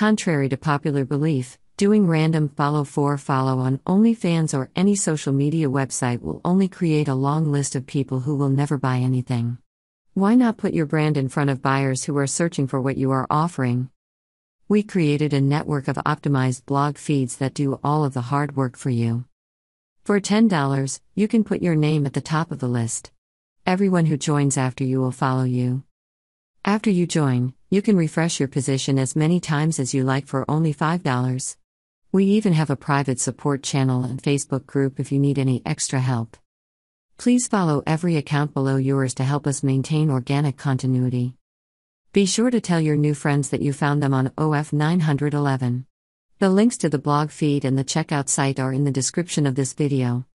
Contrary to popular belief, doing random follow for follow on OnlyFans or any social media website will only create a long list of people who will never buy anything. Why not put your brand in front of buyers who are searching for what you are offering? We created a network of optimized blog feeds that do all of the hard work for you. For $10, you can put your name at the top of the list. Everyone who joins after you will follow you. After you join, you can refresh your position as many times as you like for only $5. We even have a private support channel and Facebook group if you need any extra help. Please follow every account below yours to help us maintain organic continuity. Be sure to tell your new friends that you found them on OF 911. The links to the blog feed and the checkout site are in the description of this video.